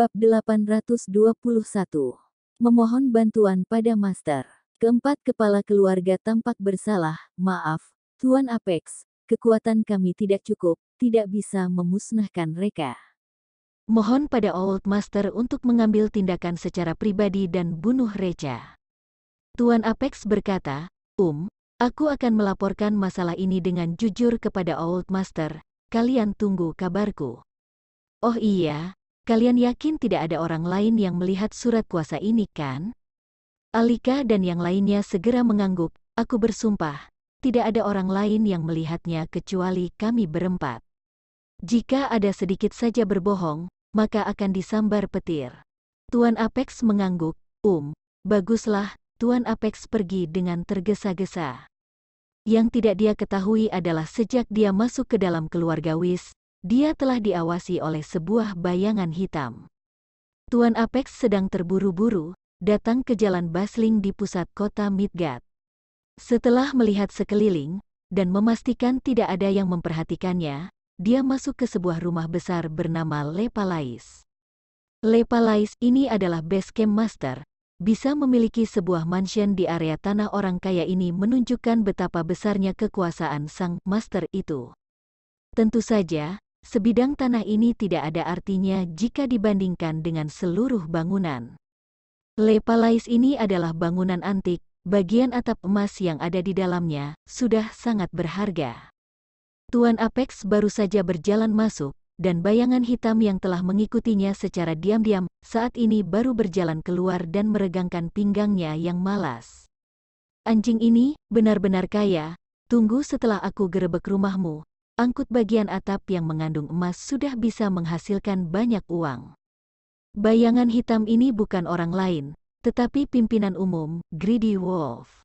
Bab 821. Memohon bantuan pada Master. Keempat kepala keluarga tampak bersalah, maaf, Tuan Apex, kekuatan kami tidak cukup, tidak bisa memusnahkan mereka. Mohon pada Old Master untuk mengambil tindakan secara pribadi dan bunuh reca Tuan Apex berkata, Um, aku akan melaporkan masalah ini dengan jujur kepada Old Master, kalian tunggu kabarku. Oh iya, Kalian yakin tidak ada orang lain yang melihat surat kuasa ini kan? Alika dan yang lainnya segera mengangguk, aku bersumpah, tidak ada orang lain yang melihatnya kecuali kami berempat. Jika ada sedikit saja berbohong, maka akan disambar petir. Tuan Apex mengangguk, um, baguslah, Tuan Apex pergi dengan tergesa-gesa. Yang tidak dia ketahui adalah sejak dia masuk ke dalam keluarga Wis, dia telah diawasi oleh sebuah bayangan hitam. Tuan Apex sedang terburu-buru, datang ke jalan Basling di pusat kota Midgard. Setelah melihat sekeliling, dan memastikan tidak ada yang memperhatikannya, dia masuk ke sebuah rumah besar bernama Lepalais. Lepalais ini adalah base camp master, bisa memiliki sebuah mansion di area tanah orang kaya ini menunjukkan betapa besarnya kekuasaan sang master itu. Tentu saja, sebidang tanah ini tidak ada artinya jika dibandingkan dengan seluruh bangunan. Le Palais ini adalah bangunan antik, bagian atap emas yang ada di dalamnya sudah sangat berharga. Tuan Apex baru saja berjalan masuk, dan bayangan hitam yang telah mengikutinya secara diam-diam saat ini baru berjalan keluar dan meregangkan pinggangnya yang malas. Anjing ini benar-benar kaya, tunggu setelah aku gerebek rumahmu, angkut bagian atap yang mengandung emas sudah bisa menghasilkan banyak uang. Bayangan hitam ini bukan orang lain, tetapi pimpinan umum, Greedy Wolf.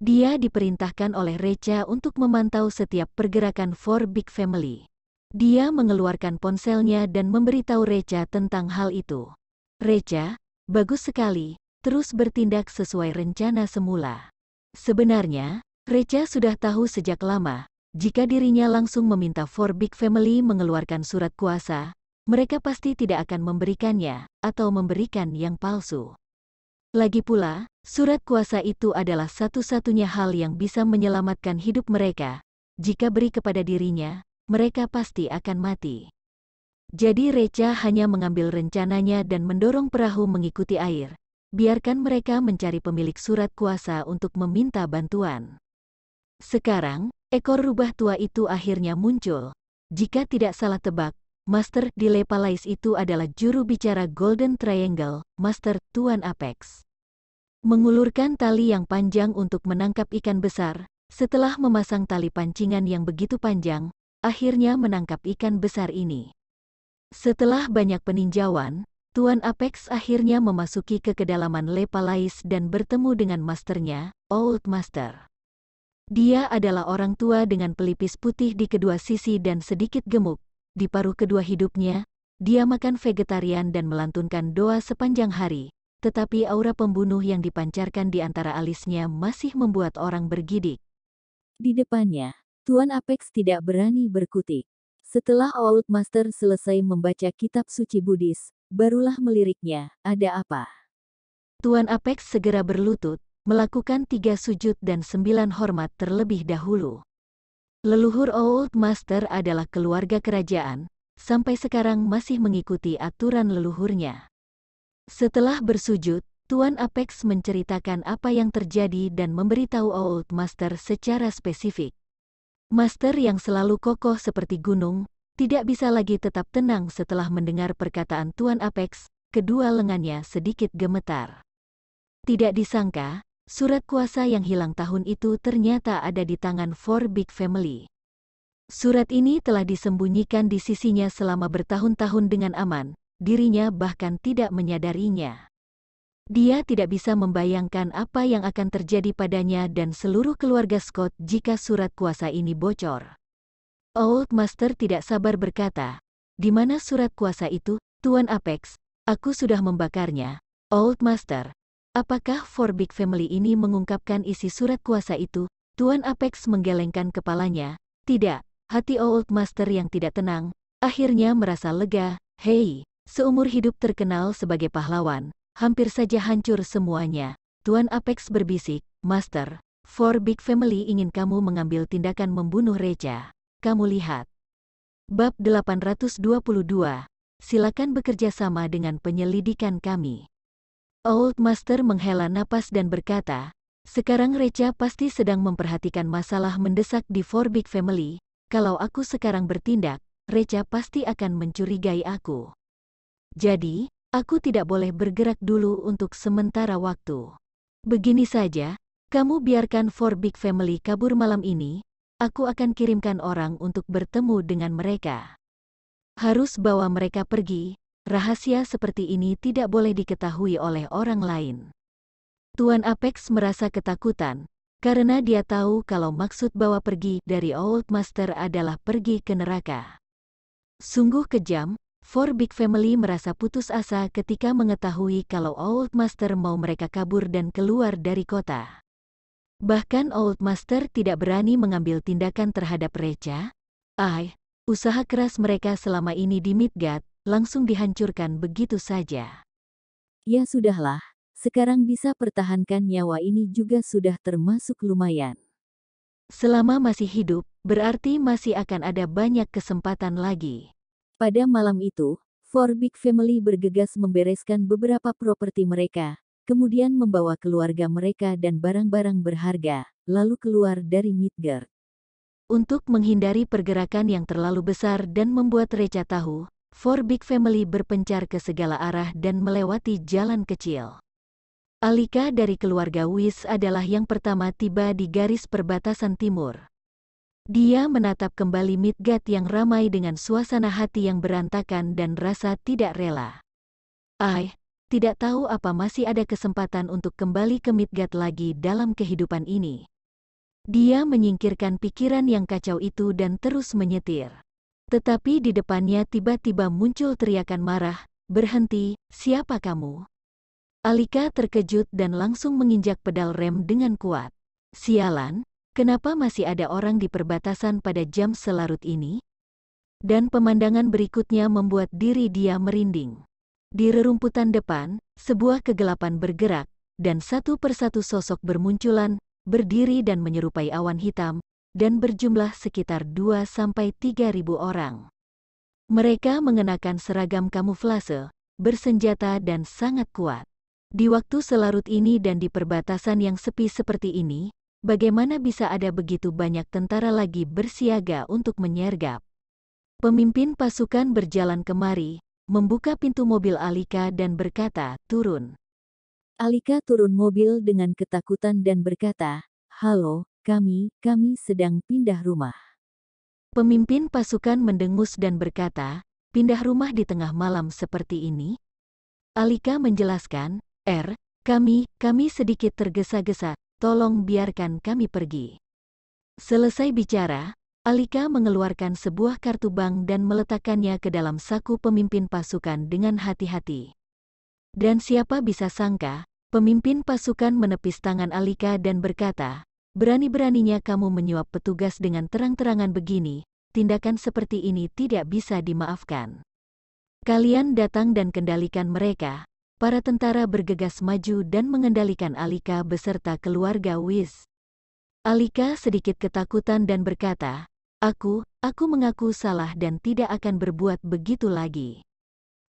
Dia diperintahkan oleh Recha untuk memantau setiap pergerakan For Big Family. Dia mengeluarkan ponselnya dan memberitahu Recha tentang hal itu. Recha, bagus sekali, terus bertindak sesuai rencana semula. Sebenarnya, Recha sudah tahu sejak lama jika dirinya langsung meminta For Big Family mengeluarkan surat kuasa, mereka pasti tidak akan memberikannya, atau memberikan yang palsu. Lagi pula, surat kuasa itu adalah satu-satunya hal yang bisa menyelamatkan hidup mereka. Jika beri kepada dirinya, mereka pasti akan mati. Jadi Recha hanya mengambil rencananya dan mendorong perahu mengikuti air. Biarkan mereka mencari pemilik surat kuasa untuk meminta bantuan. Sekarang, ekor rubah tua itu akhirnya muncul. Jika tidak salah tebak, Master di Dilepalais itu adalah juru bicara Golden Triangle, Master Tuan Apex. Mengulurkan tali yang panjang untuk menangkap ikan besar, setelah memasang tali pancingan yang begitu panjang, akhirnya menangkap ikan besar ini. Setelah banyak peninjauan, Tuan Apex akhirnya memasuki ke kedalaman Lepalais dan bertemu dengan masternya, Old Master. Dia adalah orang tua dengan pelipis putih di kedua sisi dan sedikit gemuk. Di paruh kedua hidupnya, dia makan vegetarian dan melantunkan doa sepanjang hari. Tetapi aura pembunuh yang dipancarkan di antara alisnya masih membuat orang bergidik. Di depannya, Tuan Apex tidak berani berkutik. Setelah Old Master selesai membaca kitab suci Buddhis, barulah meliriknya, ada apa? Tuan Apex segera berlutut, melakukan tiga sujud dan sembilan hormat terlebih dahulu. Leluhur Old Master adalah keluarga kerajaan, sampai sekarang masih mengikuti aturan leluhurnya. Setelah bersujud, Tuan Apex menceritakan apa yang terjadi dan memberitahu Old Master secara spesifik. Master yang selalu kokoh seperti gunung, tidak bisa lagi tetap tenang setelah mendengar perkataan Tuan Apex, kedua lengannya sedikit gemetar. Tidak disangka, Surat kuasa yang hilang tahun itu ternyata ada di tangan Four Big Family. Surat ini telah disembunyikan di sisinya selama bertahun-tahun dengan aman, dirinya bahkan tidak menyadarinya. Dia tidak bisa membayangkan apa yang akan terjadi padanya dan seluruh keluarga Scott jika surat kuasa ini bocor. Old Master tidak sabar berkata, di mana surat kuasa itu, Tuan Apex, aku sudah membakarnya. Old Master, Apakah Four Big Family ini mengungkapkan isi surat kuasa itu? Tuan Apex menggelengkan kepalanya. Tidak, hati Old Master yang tidak tenang, akhirnya merasa lega. Hei, seumur hidup terkenal sebagai pahlawan, hampir saja hancur semuanya. Tuan Apex berbisik, Master, Four Big Family ingin kamu mengambil tindakan membunuh Reja. Kamu lihat. Bab 822. Silakan bekerja sama dengan penyelidikan kami. Old Master menghela napas dan berkata, sekarang Recha pasti sedang memperhatikan masalah mendesak di Four Big Family. Kalau aku sekarang bertindak, Recha pasti akan mencurigai aku. Jadi, aku tidak boleh bergerak dulu untuk sementara waktu. Begini saja, kamu biarkan Four Big Family kabur malam ini, aku akan kirimkan orang untuk bertemu dengan mereka. Harus bawa mereka pergi, Rahasia seperti ini tidak boleh diketahui oleh orang lain. Tuan Apex merasa ketakutan, karena dia tahu kalau maksud bawa pergi dari Old Master adalah pergi ke neraka. Sungguh kejam, Four Big Family merasa putus asa ketika mengetahui kalau Old Master mau mereka kabur dan keluar dari kota. Bahkan Old Master tidak berani mengambil tindakan terhadap Recha. Ai, usaha keras mereka selama ini di Midgard, langsung dihancurkan begitu saja. Ya sudahlah, sekarang bisa pertahankan nyawa ini juga sudah termasuk lumayan. Selama masih hidup, berarti masih akan ada banyak kesempatan lagi. Pada malam itu, Four Big Family bergegas membereskan beberapa properti mereka, kemudian membawa keluarga mereka dan barang-barang berharga, lalu keluar dari Midgard. Untuk menghindari pergerakan yang terlalu besar dan membuat Reca tahu, Four Big Family berpencar ke segala arah dan melewati jalan kecil. Alika dari keluarga Wis adalah yang pertama tiba di garis perbatasan timur. Dia menatap kembali Midgard yang ramai dengan suasana hati yang berantakan dan rasa tidak rela. Ai, tidak tahu apa masih ada kesempatan untuk kembali ke Midgard lagi dalam kehidupan ini. Dia menyingkirkan pikiran yang kacau itu dan terus menyetir. Tetapi di depannya tiba-tiba muncul teriakan marah, berhenti, siapa kamu? Alika terkejut dan langsung menginjak pedal rem dengan kuat. Sialan, kenapa masih ada orang di perbatasan pada jam selarut ini? Dan pemandangan berikutnya membuat diri dia merinding. Di rerumputan depan, sebuah kegelapan bergerak, dan satu persatu sosok bermunculan, berdiri dan menyerupai awan hitam, dan berjumlah sekitar 2-3 ribu orang. Mereka mengenakan seragam kamuflase, bersenjata dan sangat kuat. Di waktu selarut ini dan di perbatasan yang sepi seperti ini, bagaimana bisa ada begitu banyak tentara lagi bersiaga untuk menyergap? Pemimpin pasukan berjalan kemari, membuka pintu mobil Alika dan berkata, turun. Alika turun mobil dengan ketakutan dan berkata, Halo, kami, kami sedang pindah rumah. Pemimpin pasukan mendengus dan berkata, pindah rumah di tengah malam seperti ini? Alika menjelaskan, R, er, kami, kami sedikit tergesa-gesa, tolong biarkan kami pergi. Selesai bicara, Alika mengeluarkan sebuah kartu bank dan meletakkannya ke dalam saku pemimpin pasukan dengan hati-hati. Dan siapa bisa sangka, pemimpin pasukan menepis tangan Alika dan berkata, Berani-beraninya kamu menyuap petugas dengan terang-terangan begini, tindakan seperti ini tidak bisa dimaafkan. Kalian datang dan kendalikan mereka. Para tentara bergegas maju dan mengendalikan Alika beserta keluarga Wiz. Alika sedikit ketakutan dan berkata, Aku, aku mengaku salah dan tidak akan berbuat begitu lagi.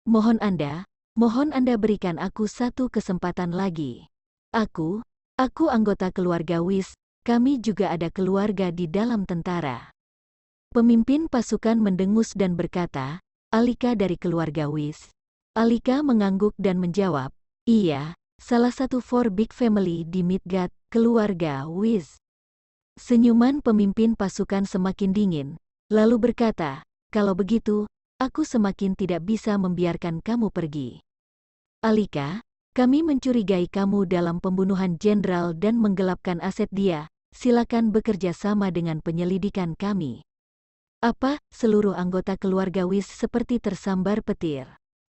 Mohon Anda, mohon Anda berikan aku satu kesempatan lagi. Aku, aku anggota keluarga Wiz." kami juga ada keluarga di dalam tentara. Pemimpin pasukan mendengus dan berkata, Alika dari keluarga Wis. Alika mengangguk dan menjawab, iya, salah satu four big family di Midgard, keluarga Wis. Senyuman pemimpin pasukan semakin dingin, lalu berkata, kalau begitu, aku semakin tidak bisa membiarkan kamu pergi. Alika, kami mencurigai kamu dalam pembunuhan jenderal dan menggelapkan aset dia, silakan bekerja sama dengan penyelidikan kami. Apa, seluruh anggota keluarga Wis seperti tersambar petir.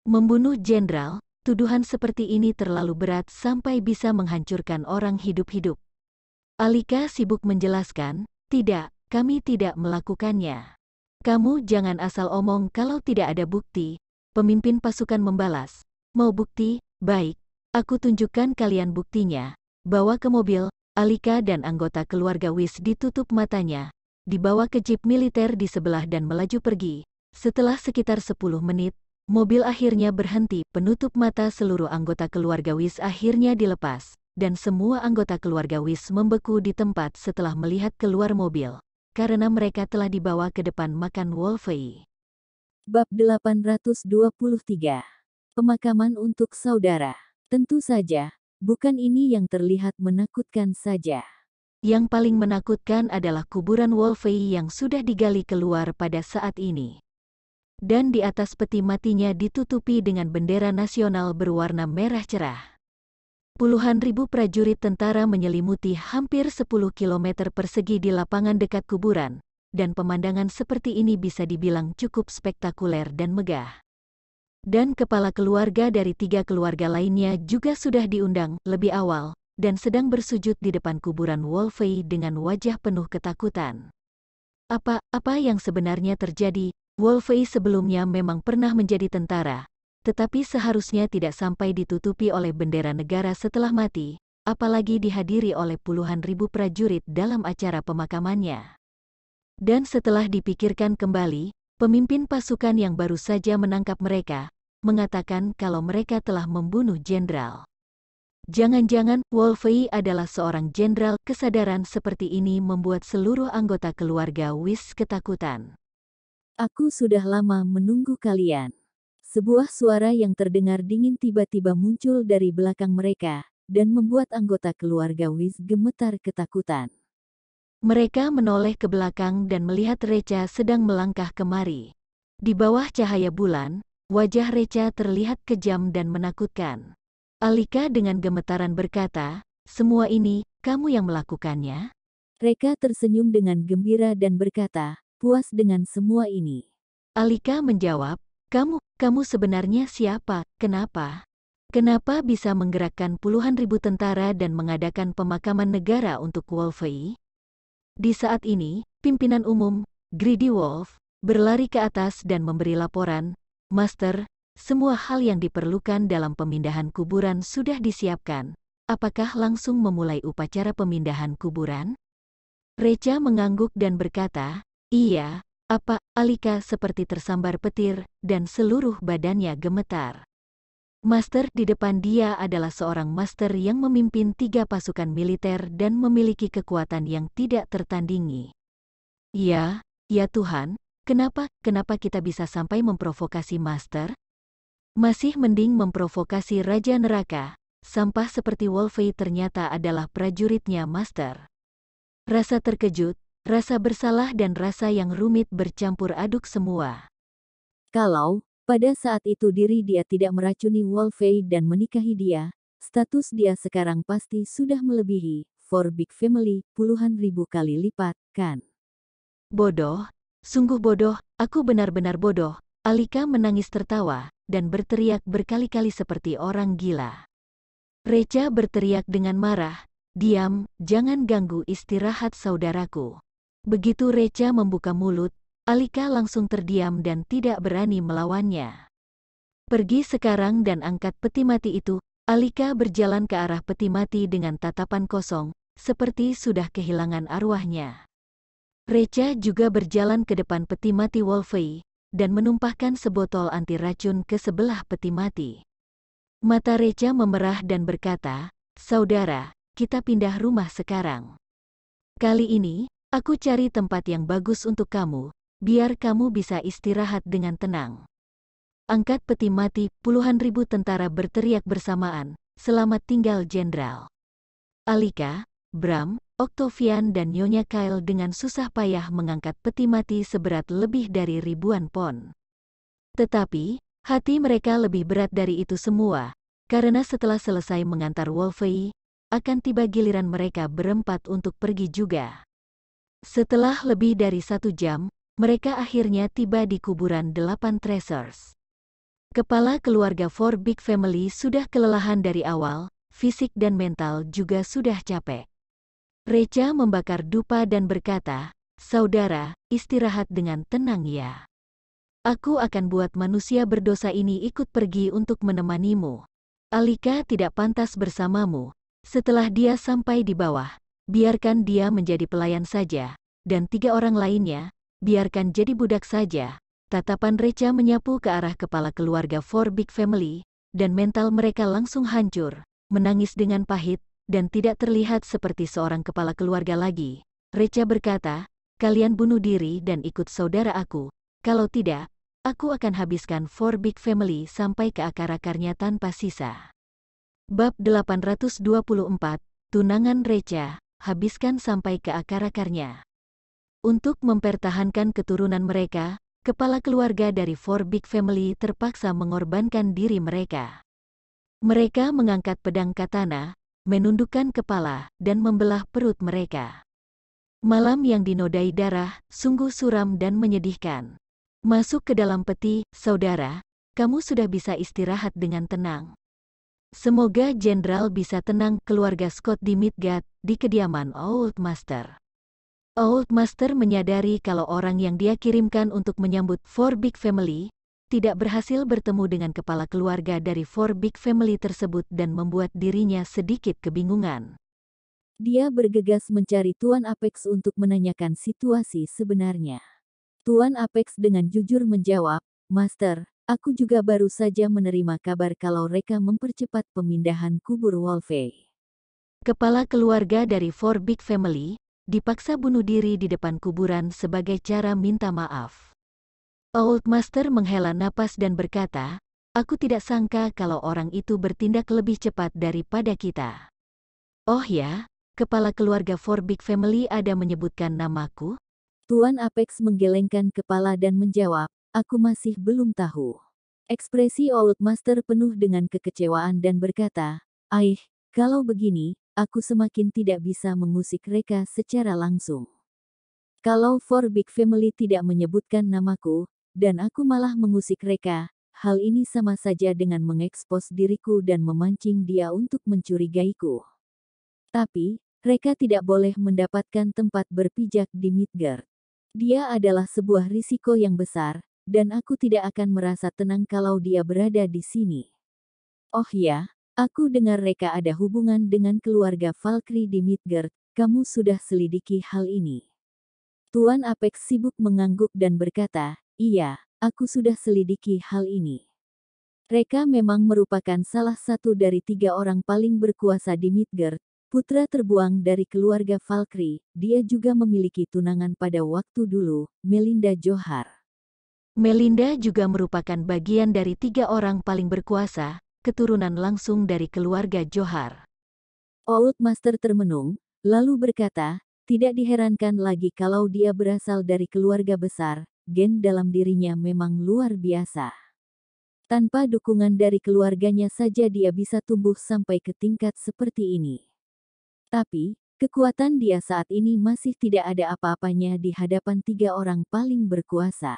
Membunuh jenderal, tuduhan seperti ini terlalu berat sampai bisa menghancurkan orang hidup-hidup. Alika sibuk menjelaskan, tidak, kami tidak melakukannya. Kamu jangan asal omong kalau tidak ada bukti, pemimpin pasukan membalas. Mau bukti? Baik, aku tunjukkan kalian buktinya. Bawa ke mobil, Alika dan anggota keluarga Wis ditutup matanya, dibawa ke jeep militer di sebelah dan melaju pergi. Setelah sekitar 10 menit, mobil akhirnya berhenti. Penutup mata seluruh anggota keluarga Wis akhirnya dilepas, dan semua anggota keluarga Wis membeku di tempat setelah melihat keluar mobil, karena mereka telah dibawa ke depan makan Wolfei. Bab 823 Pemakaman untuk Saudara Tentu saja, bukan ini yang terlihat menakutkan saja. Yang paling menakutkan adalah kuburan Wolfei yang sudah digali keluar pada saat ini. Dan di atas peti matinya ditutupi dengan bendera nasional berwarna merah cerah. Puluhan ribu prajurit tentara menyelimuti hampir 10 km persegi di lapangan dekat kuburan, dan pemandangan seperti ini bisa dibilang cukup spektakuler dan megah dan kepala keluarga dari tiga keluarga lainnya juga sudah diundang lebih awal dan sedang bersujud di depan kuburan Wolfey dengan wajah penuh ketakutan. Apa-apa yang sebenarnya terjadi, Wolfey sebelumnya memang pernah menjadi tentara, tetapi seharusnya tidak sampai ditutupi oleh bendera negara setelah mati, apalagi dihadiri oleh puluhan ribu prajurit dalam acara pemakamannya. Dan setelah dipikirkan kembali, Pemimpin pasukan yang baru saja menangkap mereka, mengatakan kalau mereka telah membunuh jenderal. Jangan-jangan Wolfei adalah seorang jenderal kesadaran seperti ini membuat seluruh anggota keluarga Wis ketakutan. Aku sudah lama menunggu kalian. Sebuah suara yang terdengar dingin tiba-tiba muncul dari belakang mereka dan membuat anggota keluarga Wis gemetar ketakutan. Mereka menoleh ke belakang dan melihat Recha sedang melangkah kemari. Di bawah cahaya bulan, wajah Recha terlihat kejam dan menakutkan. Alika dengan gemetaran berkata, semua ini, kamu yang melakukannya? Reka tersenyum dengan gembira dan berkata, puas dengan semua ini. Alika menjawab, kamu, kamu sebenarnya siapa, kenapa? Kenapa bisa menggerakkan puluhan ribu tentara dan mengadakan pemakaman negara untuk Wolfei? Di saat ini, pimpinan umum, Greedy Wolf, berlari ke atas dan memberi laporan, Master, semua hal yang diperlukan dalam pemindahan kuburan sudah disiapkan. Apakah langsung memulai upacara pemindahan kuburan? Reca mengangguk dan berkata, Iya, apa, Alika seperti tersambar petir, dan seluruh badannya gemetar. Master di depan dia adalah seorang master yang memimpin tiga pasukan militer dan memiliki kekuatan yang tidak tertandingi. Ya, ya Tuhan, kenapa, kenapa kita bisa sampai memprovokasi master? Masih mending memprovokasi Raja Neraka. Sampah seperti Wolfey ternyata adalah prajuritnya master. Rasa terkejut, rasa bersalah dan rasa yang rumit bercampur aduk semua. Kalau, pada saat itu diri dia tidak meracuni Wolfei dan menikahi dia, status dia sekarang pasti sudah melebihi, for big family, puluhan ribu kali lipat, kan? Bodoh, sungguh bodoh, aku benar-benar bodoh. Alika menangis tertawa, dan berteriak berkali-kali seperti orang gila. Reca berteriak dengan marah, diam, jangan ganggu istirahat saudaraku. Begitu Reca membuka mulut, Alika langsung terdiam dan tidak berani melawannya. Pergi sekarang dan angkat peti mati itu, Alika berjalan ke arah peti mati dengan tatapan kosong, seperti sudah kehilangan arwahnya. Recha juga berjalan ke depan peti mati Wolfei dan menumpahkan sebotol anti racun ke sebelah peti mati. Mata Recha memerah dan berkata, Saudara, kita pindah rumah sekarang. Kali ini, aku cari tempat yang bagus untuk kamu, biar kamu bisa istirahat dengan tenang. Angkat peti mati, puluhan ribu tentara berteriak bersamaan, selamat tinggal jenderal. Alika, Bram, Octavian dan Nyonya Kyle dengan susah payah mengangkat peti mati seberat lebih dari ribuan pon. Tetapi, hati mereka lebih berat dari itu semua, karena setelah selesai mengantar Wolfei, akan tiba giliran mereka berempat untuk pergi juga. Setelah lebih dari satu jam, mereka akhirnya tiba di kuburan delapan treasures. Kepala keluarga Four Big Family sudah kelelahan dari awal, fisik dan mental juga sudah capek. Reca membakar dupa dan berkata, Saudara, istirahat dengan tenang ya. Aku akan buat manusia berdosa ini ikut pergi untuk menemanimu. Alika tidak pantas bersamamu. Setelah dia sampai di bawah, biarkan dia menjadi pelayan saja, dan tiga orang lainnya, biarkan jadi budak saja. Tatapan Recha menyapu ke arah kepala keluarga Four Big Family, dan mental mereka langsung hancur, menangis dengan pahit, dan tidak terlihat seperti seorang kepala keluarga lagi. Recha berkata, kalian bunuh diri dan ikut saudara aku. Kalau tidak, aku akan habiskan Four Big Family sampai ke akar-akarnya tanpa sisa. Bab 824, Tunangan Recha habiskan sampai ke akar-akarnya. Untuk mempertahankan keturunan mereka, kepala keluarga dari Four Big Family terpaksa mengorbankan diri mereka. Mereka mengangkat pedang katana, menundukkan kepala, dan membelah perut mereka. Malam yang dinodai darah, sungguh suram dan menyedihkan. Masuk ke dalam peti, saudara, kamu sudah bisa istirahat dengan tenang. Semoga Jenderal bisa tenang keluarga Scott di Midgard, di kediaman Old Master. Old Master menyadari kalau orang yang dia kirimkan untuk menyambut Four Big Family tidak berhasil bertemu dengan kepala keluarga dari Four Big Family tersebut dan membuat dirinya sedikit kebingungan. Dia bergegas mencari Tuan Apex untuk menanyakan situasi sebenarnya. Tuan Apex dengan jujur menjawab, Master, aku juga baru saja menerima kabar kalau mereka mempercepat pemindahan kubur Wolfey. Kepala keluarga dari Four Big Family, dipaksa bunuh diri di depan kuburan sebagai cara minta maaf. Old Master menghela napas dan berkata, Aku tidak sangka kalau orang itu bertindak lebih cepat daripada kita. Oh ya, kepala keluarga Big Family ada menyebutkan namaku? Tuan Apex menggelengkan kepala dan menjawab, aku masih belum tahu. Ekspresi Old Master penuh dengan kekecewaan dan berkata, Aih, kalau begini, aku semakin tidak bisa mengusik mereka secara langsung. Kalau For Big Family tidak menyebutkan namaku, dan aku malah mengusik mereka, hal ini sama saja dengan mengekspos diriku dan memancing dia untuk mencurigaiku. Tapi, mereka tidak boleh mendapatkan tempat berpijak di Midgard. Dia adalah sebuah risiko yang besar, dan aku tidak akan merasa tenang kalau dia berada di sini. Oh ya, Aku dengar mereka ada hubungan dengan keluarga Valkyrie di Midgard, kamu sudah selidiki hal ini. Tuan Apex sibuk mengangguk dan berkata, iya, aku sudah selidiki hal ini. Mereka memang merupakan salah satu dari tiga orang paling berkuasa di Midgard, putra terbuang dari keluarga Valkyrie, dia juga memiliki tunangan pada waktu dulu, Melinda Johar. Melinda juga merupakan bagian dari tiga orang paling berkuasa, keturunan langsung dari keluarga Johar. Old Master termenung, lalu berkata, tidak diherankan lagi kalau dia berasal dari keluarga besar, gen dalam dirinya memang luar biasa. Tanpa dukungan dari keluarganya saja dia bisa tumbuh sampai ke tingkat seperti ini. Tapi, kekuatan dia saat ini masih tidak ada apa-apanya di hadapan tiga orang paling berkuasa.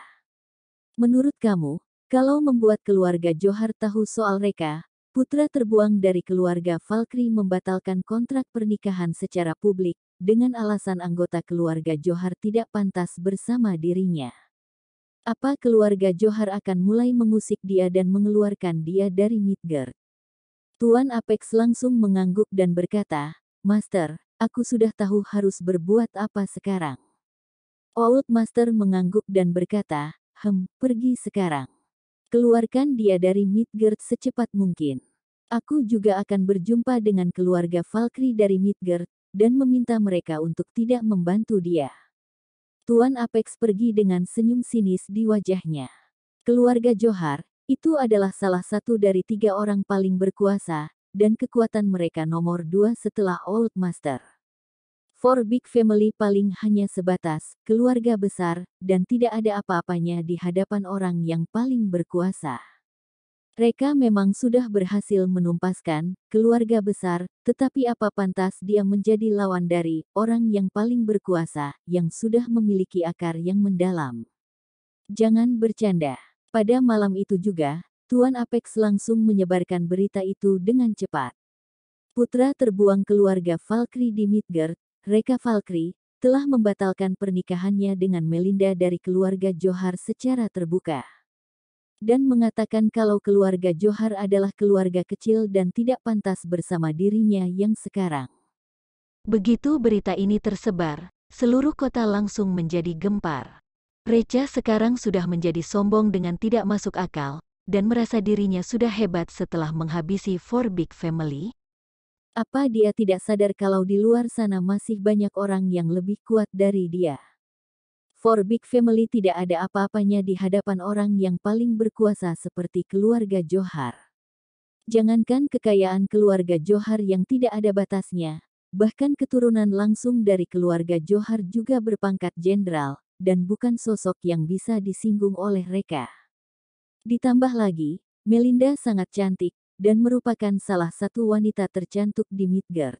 Menurut kamu, kalau membuat keluarga Johar tahu soal reka, putra terbuang dari keluarga Valkyrie membatalkan kontrak pernikahan secara publik, dengan alasan anggota keluarga Johar tidak pantas bersama dirinya. Apa keluarga Johar akan mulai mengusik dia dan mengeluarkan dia dari Midgard? Tuan Apex langsung mengangguk dan berkata, Master, aku sudah tahu harus berbuat apa sekarang. Old Master mengangguk dan berkata, Hem, pergi sekarang. Keluarkan dia dari Midgard secepat mungkin. Aku juga akan berjumpa dengan keluarga Valkyrie dari Midgard, dan meminta mereka untuk tidak membantu dia. Tuan Apex pergi dengan senyum sinis di wajahnya. Keluarga Johar, itu adalah salah satu dari tiga orang paling berkuasa, dan kekuatan mereka nomor dua setelah Old Master. For Big Family paling hanya sebatas keluarga besar dan tidak ada apa-apanya di hadapan orang yang paling berkuasa. Reka memang sudah berhasil menumpaskan keluarga besar, tetapi apa pantas dia menjadi lawan dari orang yang paling berkuasa yang sudah memiliki akar yang mendalam. Jangan bercanda. Pada malam itu juga, Tuan Apex langsung menyebarkan berita itu dengan cepat. Putra terbuang keluarga Valkyrie di Midgard Reka Valkyrie, telah membatalkan pernikahannya dengan Melinda dari keluarga Johar secara terbuka. Dan mengatakan kalau keluarga Johar adalah keluarga kecil dan tidak pantas bersama dirinya yang sekarang. Begitu berita ini tersebar, seluruh kota langsung menjadi gempar. Reca sekarang sudah menjadi sombong dengan tidak masuk akal, dan merasa dirinya sudah hebat setelah menghabisi Four Big Family, apa dia tidak sadar kalau di luar sana masih banyak orang yang lebih kuat dari dia? For Big Family tidak ada apa-apanya di hadapan orang yang paling berkuasa seperti keluarga Johar. Jangankan kekayaan keluarga Johar yang tidak ada batasnya, bahkan keturunan langsung dari keluarga Johar juga berpangkat jenderal, dan bukan sosok yang bisa disinggung oleh mereka. Ditambah lagi, Melinda sangat cantik, dan merupakan salah satu wanita tercantik di Midgar.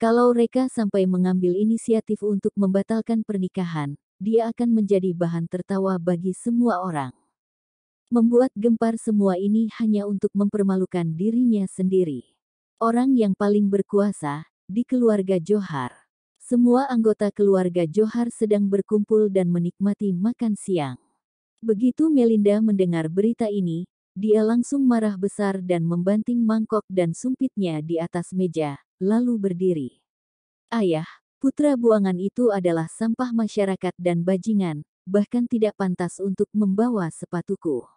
Kalau Reka sampai mengambil inisiatif untuk membatalkan pernikahan, dia akan menjadi bahan tertawa bagi semua orang. Membuat gempar semua ini hanya untuk mempermalukan dirinya sendiri. Orang yang paling berkuasa di keluarga Johar. Semua anggota keluarga Johar sedang berkumpul dan menikmati makan siang. Begitu Melinda mendengar berita ini, dia langsung marah besar dan membanting mangkok dan sumpitnya di atas meja, lalu berdiri. Ayah, putra buangan itu adalah sampah masyarakat dan bajingan, bahkan tidak pantas untuk membawa sepatuku.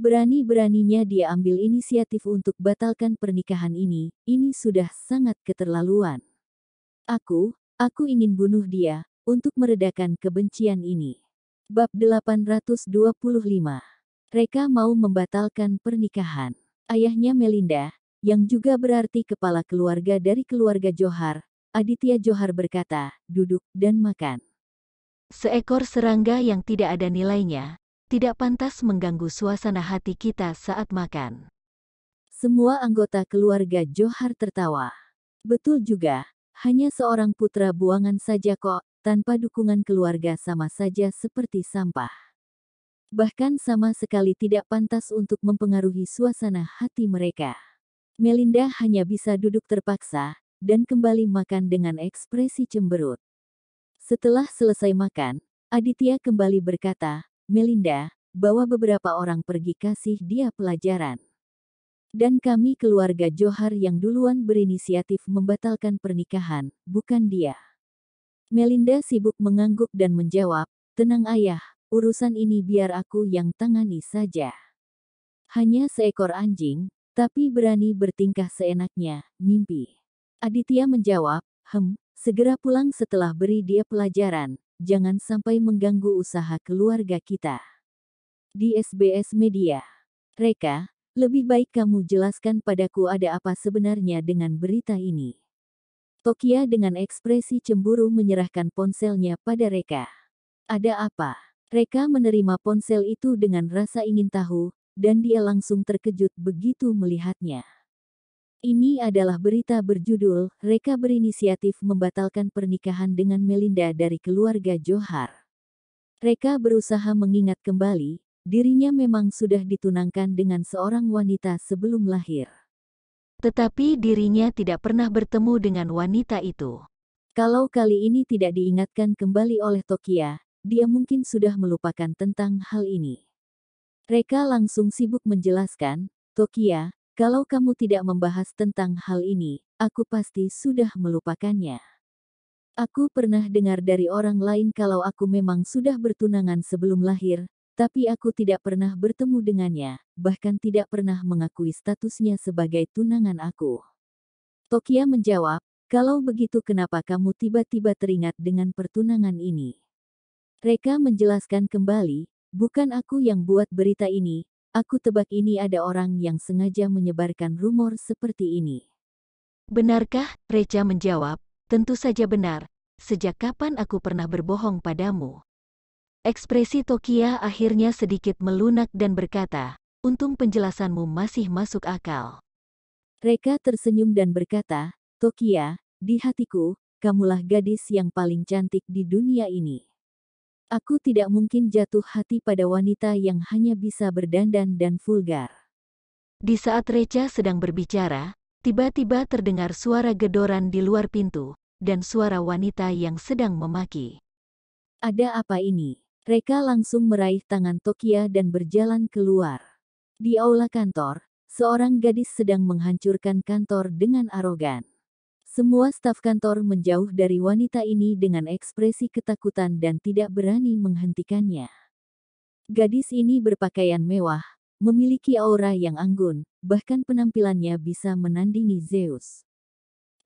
Berani-beraninya dia ambil inisiatif untuk batalkan pernikahan ini, ini sudah sangat keterlaluan. Aku, aku ingin bunuh dia, untuk meredakan kebencian ini. Bab 825 Reka mau membatalkan pernikahan. Ayahnya Melinda, yang juga berarti kepala keluarga dari keluarga Johar, Aditya Johar berkata, duduk dan makan. Seekor serangga yang tidak ada nilainya, tidak pantas mengganggu suasana hati kita saat makan. Semua anggota keluarga Johar tertawa. Betul juga, hanya seorang putra buangan saja kok, tanpa dukungan keluarga sama saja seperti sampah bahkan sama sekali tidak pantas untuk mempengaruhi suasana hati mereka. Melinda hanya bisa duduk terpaksa dan kembali makan dengan ekspresi cemberut. Setelah selesai makan, Aditya kembali berkata, "Melinda, bawa beberapa orang pergi kasih dia pelajaran." Dan kami keluarga Johar yang duluan berinisiatif membatalkan pernikahan, bukan dia. Melinda sibuk mengangguk dan menjawab, "Tenang ayah, urusan ini biar aku yang tangani saja. Hanya seekor anjing, tapi berani bertingkah seenaknya, mimpi. Aditya menjawab, hem, segera pulang setelah beri dia pelajaran, jangan sampai mengganggu usaha keluarga kita. Di SBS Media. Reka, lebih baik kamu jelaskan padaku ada apa sebenarnya dengan berita ini. Tokia dengan ekspresi cemburu menyerahkan ponselnya pada Reka. Ada apa? Reka menerima ponsel itu dengan rasa ingin tahu, dan dia langsung terkejut begitu melihatnya. Ini adalah berita berjudul, Reka berinisiatif membatalkan pernikahan dengan Melinda dari keluarga Johar. Reka berusaha mengingat kembali, dirinya memang sudah ditunangkan dengan seorang wanita sebelum lahir. Tetapi dirinya tidak pernah bertemu dengan wanita itu. Kalau kali ini tidak diingatkan kembali oleh Tokia, dia mungkin sudah melupakan tentang hal ini. Reka langsung sibuk menjelaskan, Tokia, kalau kamu tidak membahas tentang hal ini, aku pasti sudah melupakannya. Aku pernah dengar dari orang lain kalau aku memang sudah bertunangan sebelum lahir, tapi aku tidak pernah bertemu dengannya, bahkan tidak pernah mengakui statusnya sebagai tunangan aku. Tokia menjawab, kalau begitu kenapa kamu tiba-tiba teringat dengan pertunangan ini? Reka menjelaskan kembali, bukan aku yang buat berita ini, aku tebak ini ada orang yang sengaja menyebarkan rumor seperti ini. Benarkah? Reca menjawab, tentu saja benar. Sejak kapan aku pernah berbohong padamu? Ekspresi Tokia akhirnya sedikit melunak dan berkata, untung penjelasanmu masih masuk akal. Reka tersenyum dan berkata, Tokia, di hatiku, kamulah gadis yang paling cantik di dunia ini. Aku tidak mungkin jatuh hati pada wanita yang hanya bisa berdandan dan vulgar. Di saat Recha sedang berbicara, tiba-tiba terdengar suara gedoran di luar pintu, dan suara wanita yang sedang memaki. Ada apa ini? Reka langsung meraih tangan Tokia dan berjalan keluar. Di aula kantor, seorang gadis sedang menghancurkan kantor dengan arogan. Semua staf kantor menjauh dari wanita ini dengan ekspresi ketakutan dan tidak berani menghentikannya. Gadis ini berpakaian mewah, memiliki aura yang anggun, bahkan penampilannya bisa menandingi Zeus.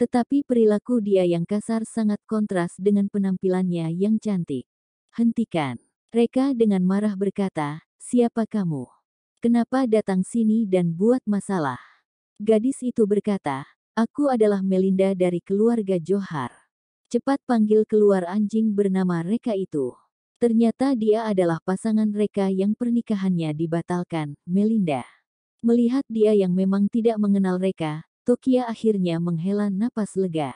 Tetapi perilaku dia yang kasar sangat kontras dengan penampilannya yang cantik. Hentikan. Reka dengan marah berkata, siapa kamu? Kenapa datang sini dan buat masalah? Gadis itu berkata, Aku adalah Melinda dari keluarga Johar. Cepat panggil keluar anjing bernama Reka itu. Ternyata dia adalah pasangan Reka yang pernikahannya dibatalkan, Melinda. Melihat dia yang memang tidak mengenal Reka, Tokia akhirnya menghela napas lega.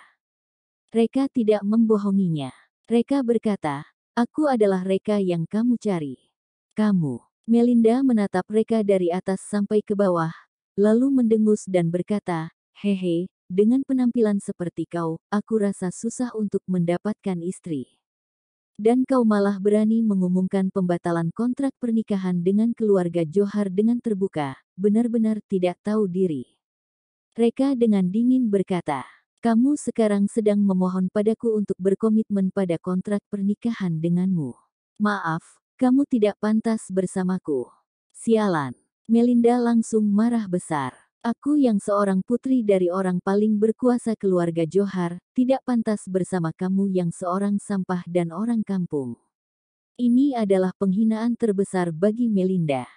Reka tidak membohonginya. Reka berkata, Aku adalah Reka yang kamu cari. Kamu, Melinda menatap Reka dari atas sampai ke bawah, lalu mendengus dan berkata, Hehe, dengan penampilan seperti kau, aku rasa susah untuk mendapatkan istri. Dan kau malah berani mengumumkan pembatalan kontrak pernikahan dengan keluarga Johar dengan terbuka, benar-benar tidak tahu diri. Reka dengan dingin berkata, kamu sekarang sedang memohon padaku untuk berkomitmen pada kontrak pernikahan denganmu. Maaf, kamu tidak pantas bersamaku. Sialan, Melinda langsung marah besar. Aku yang seorang putri dari orang paling berkuasa keluarga Johar, tidak pantas bersama kamu yang seorang sampah dan orang kampung. Ini adalah penghinaan terbesar bagi Melinda.